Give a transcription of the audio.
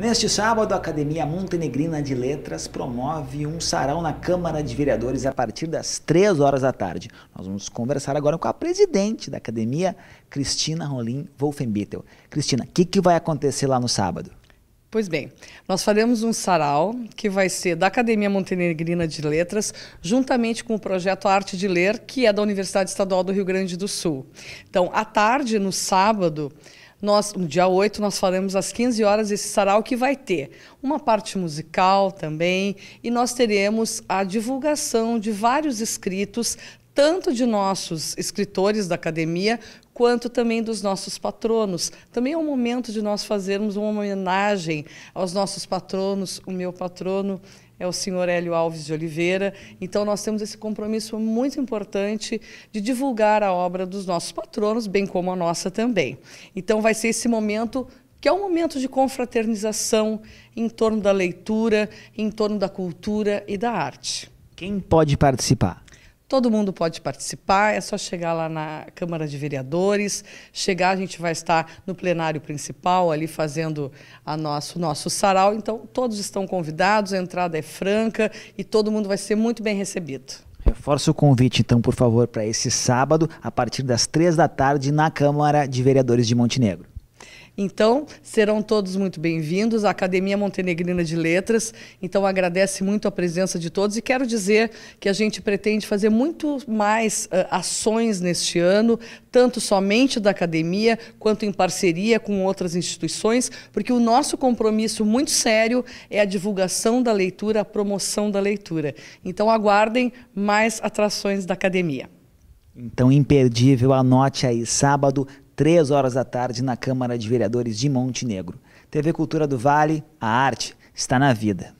Neste sábado, a Academia Montenegrina de Letras promove um sarau na Câmara de Vereadores a partir das 3 horas da tarde. Nós vamos conversar agora com a presidente da Academia, Cristina Rolim Wolfenbittel. Cristina, o que, que vai acontecer lá no sábado? Pois bem, nós faremos um sarau que vai ser da Academia Montenegrina de Letras, juntamente com o projeto Arte de Ler, que é da Universidade Estadual do Rio Grande do Sul. Então, à tarde, no sábado, nós, no dia 8, nós faremos às 15 horas esse sarau que vai ter uma parte musical também e nós teremos a divulgação de vários escritos, tanto de nossos escritores da academia quanto também dos nossos patronos. Também é um momento de nós fazermos uma homenagem aos nossos patronos. O meu patrono é o senhor Hélio Alves de Oliveira. Então, nós temos esse compromisso muito importante de divulgar a obra dos nossos patronos, bem como a nossa também. Então, vai ser esse momento que é um momento de confraternização em torno da leitura, em torno da cultura e da arte. Quem pode participar? Todo mundo pode participar, é só chegar lá na Câmara de Vereadores. Chegar, a gente vai estar no plenário principal, ali fazendo a nosso, nosso sarau. Então, todos estão convidados, a entrada é franca e todo mundo vai ser muito bem recebido. Reforça o convite, então, por favor, para esse sábado, a partir das três da tarde, na Câmara de Vereadores de Montenegro. Então, serão todos muito bem-vindos à Academia Montenegrina de Letras. Então, agradece muito a presença de todos e quero dizer que a gente pretende fazer muito mais uh, ações neste ano, tanto somente da academia, quanto em parceria com outras instituições, porque o nosso compromisso muito sério é a divulgação da leitura, a promoção da leitura. Então, aguardem mais atrações da academia. Então, imperdível, anote aí, sábado, Três horas da tarde, na Câmara de Vereadores de Montenegro. TV Cultura do Vale, a arte está na vida.